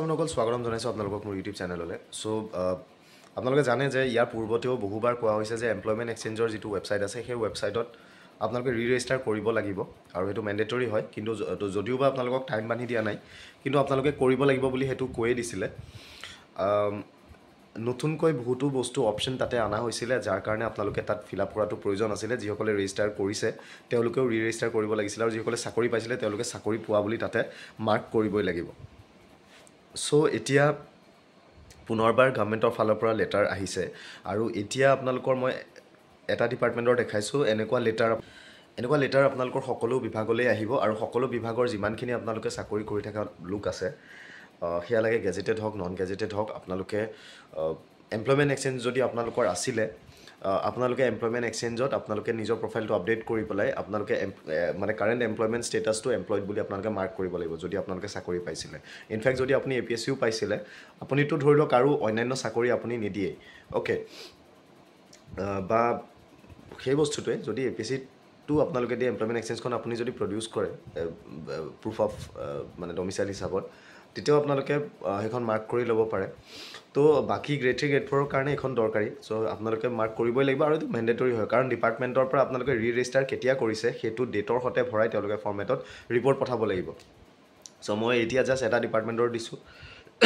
আপোনালোকক স্বাগতম জনাইছোঁ আপোনালোকক মোৰ ইউটিউব চেনেললৈ চ' আপোনালোকে জানে যে ইয়াৰ পূৰ্বতেও বহুবাৰ কোৱা হৈছে যে এমপ্লয়মেণ্ট এক্সেঞ্জৰ যিটো ৱেবছাইট আছে সেই ৱেবছাইটত আপোনালোকে ৰি ৰেজিষ্টাৰ কৰিব লাগিব আৰু সেইটো মেণ্ডেটৰী হয় কিন্তু যদিওবা আপোনালোকক টাইম বান্ধি দিয়া নাই কিন্তু আপোনালোকে কৰিব লাগিব বুলি সেইটো কৈয়ে দিছিলে নতুনকৈ বহুতো বস্তু অপশ্যন তাতে অনা হৈছিলে যাৰ কাৰণে আপোনালোকে তাত ফিল আপ কৰাটো প্ৰয়োজন আছিলে যিসকলে ৰেজিষ্টাৰ কৰিছে তেওঁলোকেও ৰি ৰেজিষ্টাৰ কৰিব লাগিছিলে আৰু যিসকলে চাকৰি পাইছিলে তেওঁলোকে চাকৰি পোৱা বুলি তাতে মাৰ্ক কৰিবই লাগিব ছ' এতিয়া পুনৰবাৰ গভমেণ্টৰ ফালৰ পৰা লেটাৰ আহিছে আৰু এতিয়া আপোনালোকৰ মই এটা ডিপাৰ্টমেণ্টৰ দেখাইছোঁ এনেকুৱা লেটাৰ এনেকুৱা লেটাৰ আপোনালোকৰ সকলো বিভাগলৈ আহিব আৰু সকলো বিভাগৰ যিমানখিনি আপোনালোকে চাকৰি কৰি থকা লোক আছে সেয়া লাগে গেজেটেড হওক নন গেজেটেড হওক আপোনালোকে এমপ্লয়মেণ্ট এক্সেঞ্জ যদি আপোনালোকৰ আছিলে আপোনালোকে এমপ্লয়মেণ্ট এক্সেঞ্জত আপোনালোকে নিজৰ প্ৰফাইলটো আপডেট কৰি পেলাই আপোনালোকে মানে কাৰেণ্ট এমপ্লয়মেণ্ট ষ্টেটাছটো এমপ্লয়ড বুলি আপোনালোকে মাৰ্ক কৰিব লাগিব যদি আপোনালোকে চাকৰি পাইছিলে ইনফেক্ট যদি আপুনি এ পি এছ চিও পাইছিলে আপুনিতো ধৰি লওক আৰু অন্যান্য চাকৰি আপুনি নিদিয়েই অ'কে বা সেই বস্তুটোৱে যদি এ পি এছ চিটো আপোনালোকে দিয়ে এমপ্লয়মেণ্ট এক্সেঞ্জখন আপুনি যদি প্ৰডিউচ কৰে প্ৰুফ অফ মানে ডমিচাইল হিচাপত তেতিয়াও আপোনালোকে সেইখন মাৰ্ক কৰি ল'ব পাৰে তো বাকী গ্ৰেড থ্ৰী গ্ৰেড ফ'ৰৰ কাৰণে এইখন দৰকাৰী চ' আপোনালোকে মাৰ্ক কৰিবই লাগিব আৰু এইটো মেণ্ডেটৰী হয় কাৰণ ডিপাৰ্টমেণ্টৰ পৰা আপোনালোকে ৰি ৰেজিষ্টাৰ কেতিয়া কৰিছে সেইটো ডেটৰ সৈতে ভৰাই তেওঁলোকে ফৰ্মেটত ৰিপৰ্ট পঠাব লাগিব চ' মই এতিয়া জাষ্ট এটা ডিপাৰ্টমেণ্টৰ দিছোঁ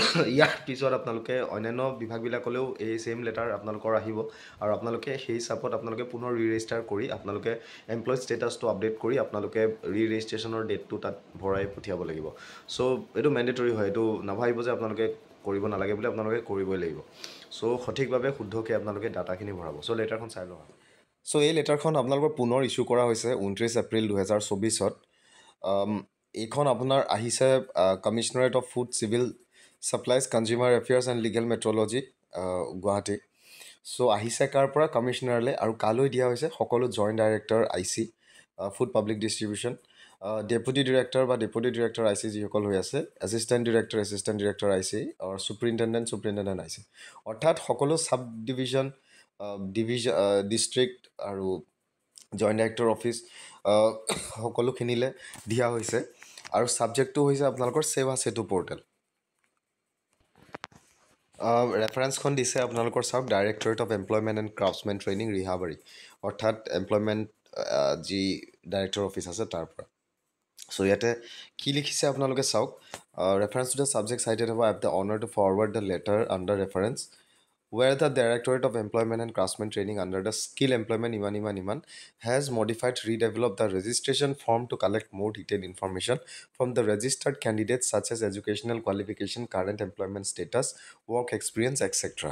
ইয়াৰ পিছত আপোনালোকে অন্যান্য বিভাগবিলাকলৈও এই ছেইম লেটাৰ আপোনালোকৰ আহিব আৰু আপোনালোকে সেই হিচাপত আপোনালোকে পুনৰ ৰি ৰেজিষ্টাৰ কৰি আপোনালোকে এমপ্লয় ষ্টেটাছটো আপডেট কৰি আপোনালোকে ৰি ৰেজিষ্ট্ৰেশ্যনৰ ডেটটো তাত ভৰাই পঠিয়াব লাগিব চ' এইটো মেণ্ডেটৰী হয় এইটো নাভাবিব যে আপোনালোকে কৰিব নালাগে বুলি আপোনালোকে কৰিবই লাগিব চ' সঠিকভাৱে শুদ্ধকৈ আপোনালোকে ডাটাখিনি ভৰাব চ' লেটাৰখন চাই লওঁ চ' এই লেটাৰখন আপোনালোকৰ পুনৰ ইছ্যু কৰা হৈছে ঊনত্ৰিছ এপ্ৰিল দুহেজাৰ চৌবিছত এইখন আপোনাৰ আহিছে commissionerate of food civil supplies consumer affairs and legal metrology Guwahati so' আহিছে কাৰ পৰা কমিশ্যনাৰলৈ আৰু কালৈ দিয়া হৈছে সকলো joint director I C food public distribution deputy director বা ডেপুটি ডিৰেক্টৰ আই চি যিসকল হৈ আছে assistant director assistant director I C আৰু ছুপাৰিণ্টেণ্ডেণ্ট ছুপাৰিণ্টেণ্ডেণ্ট আই চি অৰ্থাৎ সকলো চাব ডিভিজন ডিভিজন ডিষ্ট্ৰিক্ট আৰু জইণ্ট ডাইৰেক্টৰ অফিচ সকলোখিনিলৈ দিয়া হৈছে আৰু ছাবজেক্টটো হৈছে আপোনালোকৰ ছেভা চেতু পৰ্টেল ৰেফাৰেঞ্চখন দিছে আপোনালোকৰ চাওক directorate of employment and craftsmen training Rehabari অৰ্থাৎ এমপ্লয়মেণ্ট যি ডাইৰেক্টৰ অফিচ আছে তাৰ পৰা চ' ইয়াতে কি লিখিছে আপোনালোকে চাওক reference to the subject cited হ'ব at the honour to forward the letter under reference where the directorate of employment and craftsmen training under the skill employment ইমান ইমান ইমান has modified redevelop the registration form to collect more detail information from the registered candidate such as educational qualification current employment status work experience etcetera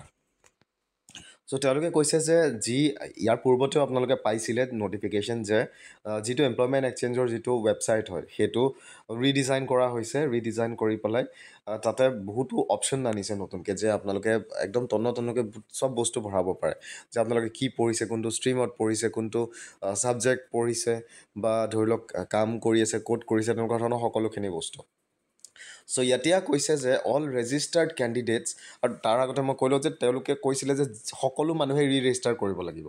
so' তেওঁলোকে কৈছে যে যি ইয়াৰ পূৰ্বতেও আপোনালোকে পাইছিলে ন'টিফিকেশ্যন যে যিটো এমপ্লয়মেণ্ট এক্সচেঞ্জৰ যিটো ৱেবছাইট হয় সেইটো ৰিডিজাইন কৰা হৈছে ৰিডিজাইন কৰি পেলাই তাতে বহুতো অপশ্যন আনিছে নতুনকৈ যে আপোনালোকে একদম তন্ন তন্নকৈ চব বস্তু ভৰাব পাৰে যে আপোনালোকে কি পঢ়িছে কোনটো ষ্ট্ৰীমত পঢ়িছে কোনটো ছাবজেক্ট পঢ়িছে বা ধৰি লওক কাম কৰি আছে ক'ত কৰিছে তেনেকুৱা ধৰণৰ সকলোখিনি বস্তু চ' ইয়াতিয়া কৈছে যে অল ৰেজিষ্টাৰ্ড কেণ্ডিডেটছ আৰু তাৰ আগতে মই ক'লোঁ যে তেওঁলোকে কৈছিলে যে সকলো মানুহে ৰি ৰেজিষ্টাৰ কৰিব লাগিব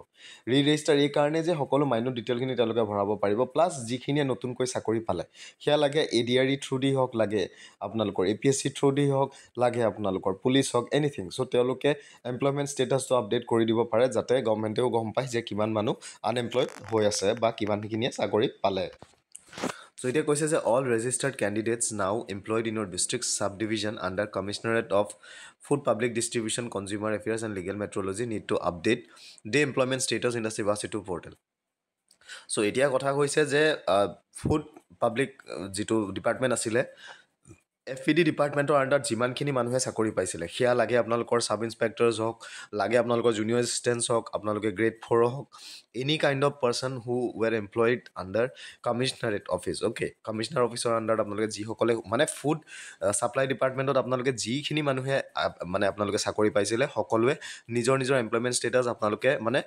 ৰি ৰেজিষ্টাৰ এইকাৰণে যে সকলো মাইনৰ ডিটেইলখিনি তেওঁলোকে ভৰাব পাৰিব প্লাছ যিখিনিয়ে নতুনকৈ চাকৰি পালে সেয়া লাগে A D R E through the হওক লাগে আপোনালোকৰ A P S C through the হওক লাগে আপোনালোকৰ পুলিচ হওক এনিথিং চ' তেওঁলোকে এমপ্লয়মেণ্ট ষ্টেটাছটো আপডেট কৰি দিব পাৰে যাতে গভৰ্ণমেণ্টেও গম পায় যে কিমান মানুহ আনএমপ্লয়ড হৈ আছে বা কিমানখিনিয়ে চাকৰি পালে চ' এতিয়া কৈছে যে all registered candidates now employed in your district sub division under commissionerate of food public distribution consumer affairs and legal metrology need to update the employment status in the Sewa Setu portal so' এতিয়া কথা হৈছে যে food public যিটো department আছিলে F P D ডিপাৰ্টমেণ্টৰ আণ্ডাৰত যিমানখিনি মানুহে চাকৰি পাইছিলে সেয়া লাগে আপোনালোকৰ চাব ইঞ্চপেক্টৰ্ছ হওক লাগে আপোনালোকৰ জুনিয়ৰ এছিষ্টেণ্টছ হওক আপোনালোকে গ্ৰেড ফ'ৰ হওক any kind of person who were employed under commissionerate office okay commissioner অফিচৰ আণ্ডাৰত আপোনালোকে যিসকলে মানে ফুড ছাপ্লাই ডিপাৰ্টমেণ্টত আপোনালোকে যিখিনি মানুহে মানে আপোনালোকে চাকৰি পাইছিলে সকলোৱে নিজৰ নিজৰ এমপ্লয়মেণ্ট ষ্টেটাছ আপোনালোকে মানে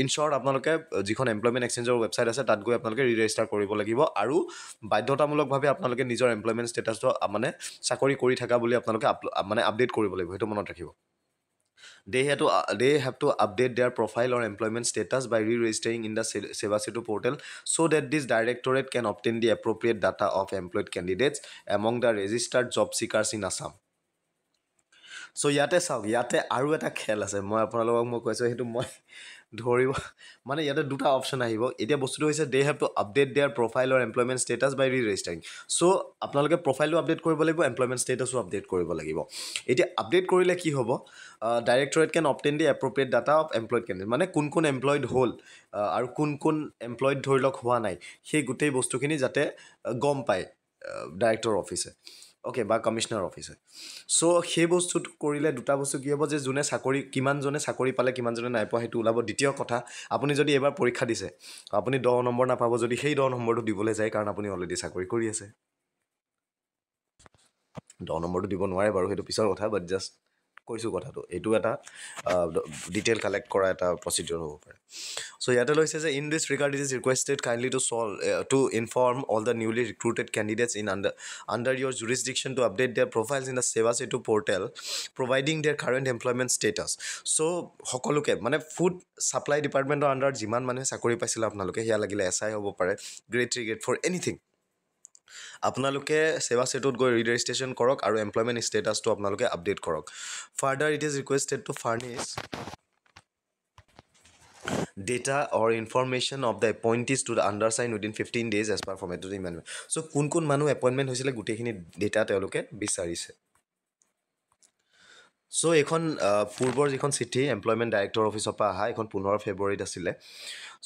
ইন ইনশ্বৰ্ট আপোনালোকে যিখন এমপ্লয়মেণ্ট এক্সেঞ্জৰ ৱেবছাইট আছে তাত গৈ আপোনালোকে ৰি ৰেজিষ্টাৰ কৰিব লাগিব আৰু বাধ্যতামূলকভাৱে আপোনালোকে নিজৰ এমপ্লয়মেণ্ট ষ্টেটাছটো মানে চাকৰি কৰি থকা বুলি আপোনালোকে আপ মানে আপডেট কৰিব লাগিব সেইটো মনত ৰাখিব they have to they have to update their profile or employment status by re registering in the Sewa Setu portal so' that this directorate can obtain the appropriate data of employed candidates among the registered job seekers in Assam so' ইয়াতে চাওক ইয়াতে আৰু এটা খেল আছে মই আপোনালোকক মই কৈছোঁ সেইটো মই ধৰিব মানে ইয়াতে দুটা অপশ্যন আহিব এতিয়া বস্তুটো হৈছে they have to update their প্ৰফাইলৰ employment status by re registering চ' আপোনালোকে প্ৰফাইলটো আপডেট কৰিব লাগিব এমপ্লয়মেণ্ট ষ্টেটাছো আপডেট কৰিব লাগিব এতিয়া আপডেট কৰিলে কি হ'ব directorate can obtain the appropriate data of employed can মানে কোন কোন এমপ্লয়ড হ'ল আৰু কোন কোন এমপ্লয়ড ধৰি লওক হোৱা নাই সেই গোটেই বস্তুখিনি যাতে গম পায় ডাইৰেক্টৰ অফিচে অ'কে বা কমিশ্যনাৰ অফিচ হয় চ' সেই বস্তুটো কৰিলে দুটা বস্তু কি হ'ব যে যোনে চাকৰি কিমানজনে চাকৰি পালে কিমানজনে নাই পোৱা সেইটো ওলাব দ্বিতীয় কথা আপুনি যদি এবাৰ পৰীক্ষা দিছে আপুনি দহ নম্বৰ নাপাব যদি সেই দহ নম্বৰটো দিবলৈ যায় কাৰণ আপুনি অলৰেডি চাকৰি কৰি আছে দহ নম্বৰটো দিব নোৱাৰে বাৰু সেইটো পিছৰ কথা বাট জাষ্ট কৈছোঁ কথাটো এইটো এটা ডিটেইল কালেক্ট কৰা এটা প্ৰচিডিঅ'ৰ হ'ব পাৰে চ' ইয়াতে লৈছে যে in this regard is requested kindly to shall to inform all the newly recruited candidates in under under your jurisdiction to update their profiles in the Sewa Setu portal providing their current employment status so' সকলোকে মানে food supply ডিপাৰ্টমেণ্টৰ আণ্ডাৰত যিমান মানুহে চাকৰি পাইছিলে আপোনালোকে সেয়া লাগিলে এছ আই হ'ব পাৰে grade three grade four anything আপোনালোকে সেৱা চেটুত গৈ ৰিৰেজিষ্ট্ৰেশ্যন কৰক আৰু এমপ্লয়মেণ্ট ষ্টেটাছটো আপোনালোকে আপডেট কৰক further it is requested to furnish data or information of the appointees to the undersigned within fifteen days as per format ইমান so' কোন কোন মানুহ এপইণ্টমেণ্ট হৈছিলে গোটেইখিনি ডেটা তেওঁলোকে বিচাৰিছে চ' এইখন পূৰ্বৰ যিখন চিঠি এমপ্লয়মেণ্ট ডাইৰেক্টৰ অফিচৰ পৰা অহা এইখন পোন্ধৰ ফেব্ৰুৱাৰীত আছিলে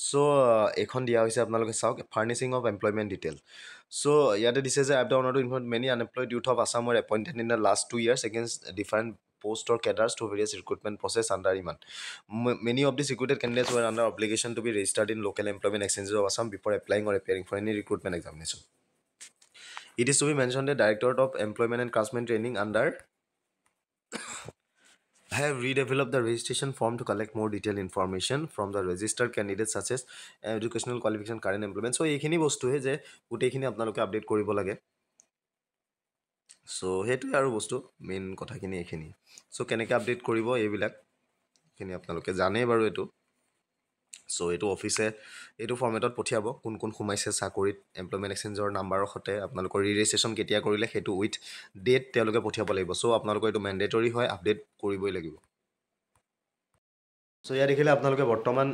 চ' এইখন দিয়া হৈছে আপোনালোকে চাওক furnishing of employment detail so' ইয়াতে দিছে যে after honour to inform many unemployed youth of আছামৰ appointed in the last two years against different post cadres to various recruitment process under ইমান many of the recruited candidate were under obligation to be registered in local employment exchanges of Assam before applying or appearing for any recruitment examination it is to be mention the director of employment and কাষ্টমেণ্ট training under have redeveloped the registration form to collect more detailed information from the registered candidates such as educational qualification current employment so ekhini bostu he je gutekhini apnaloke update koribo lage so hetu aru bostu main kotha kini ekhini so keneke update koribo ebilak kini apnaloke jane baro etu so' এইটো অফিচে এইটো ফৰ্মেটত পঠিয়াব কোন কোন সোমাইছে চাকৰিত employment এক্সেঞ্জৰ নাম্বাৰৰ সৈতে আপোনালোকৰ ৰি ৰেজিষ্ট্ৰেশ্যন কেতিয়া কৰিলে সেইটো উইথ ডেট তেওঁলোকে পঠিয়াব লাগিব চ' আপোনালোকৰ এইটো মেণ্ডেটৰী হয় আপডেট কৰিবই লাগিব চ' ইয়াত দেখিলে আপোনালোকে বৰ্তমান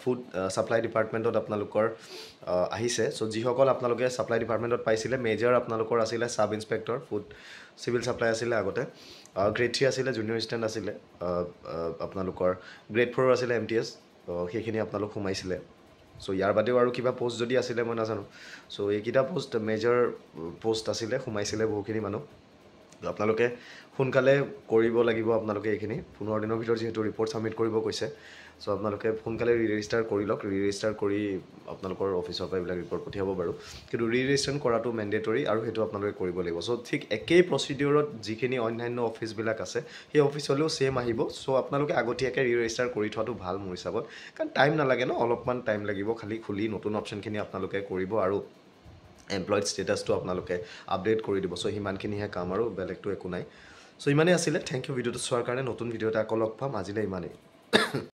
ফুড ছাপ্লাই ডিপাৰ্টমেণ্টত আপোনালোকৰ আহিছে চ' যিসকল আপোনালোকে ছাপ্লাই ডিপাৰ্টমেণ্টত পাইছিলে মেজৰ আপোনালোকৰ আছিলে sub inspector food civil supply আছিলে আগতে গ্ৰেড থ্ৰী আছিলে জুনিয়ৰ ষ্টেণ্ড আছিলে আপোনালোকৰ গ্ৰেড ফ'ৰ আছিলে এম টি এছ তো সেইখিনি আপোনালোক সোমাইছিলে চ' ইয়াৰ বাদেও আৰু কিবা প'ষ্ট যদি আছিলে মই নাজানো চ' এইকেইটা প'ষ্ট মেজৰ প'ষ্ট আছিলে সোমাইছিলে বহুখিনি মানুহ আপোনালোকে সোনকালে কৰিব লাগিব আপোনালোকে এইখিনি পোন্ধৰ দিনৰ ভিতৰত যিহেতু ৰিপৰ্ট ছাবমিট কৰিব কৈছে চ' আপোনালোকে সোনকালে ৰি ৰেজিষ্টাৰ কৰি লওক ৰি ৰেজিষ্টাৰ কৰি আপোনালোকৰ অফিচৰ পৰা এইবিলাক ৰিপৰ্ট পঠিয়াব বাৰু কিন্তু ৰি ৰেজিষ্ট্ৰেশ্যন কৰাটো মেণ্ডেটৰী আৰু সেইটো আপোনালোকে কৰিব লাগিব চ' ঠিক একেই প্ৰচিডিউৰত যিখিনি অন্যান্য অফিচবিলাক আছে সেই অফিচলৈও ছেম আহিব চ' আপোনালোকে আগতীয়াকৈ ৰি ৰেজিষ্টাৰ কৰি থোৱাটো ভাল মোৰ হিচাপত কাৰণ টাইম নালাগে ন অলপমান টাইম লাগিব খালী খুলি নতুন অপশ্যনখিনি আপোনালোকে কৰিব আৰু এমপ্লয়েড ষ্টেটাছটো আপোনালোকে আপডেট কৰি দিব চ' সিমানখিনিহে কাম আৰু বেলেগটো একো নাই চ' ইমানেই আছিলে থেংক ইউ ভিডিঅ'টো চোৱাৰ কাৰণে নতুন ভিডিঅ' এটা আকৌ লগ পাম আজিলৈ ইমানেই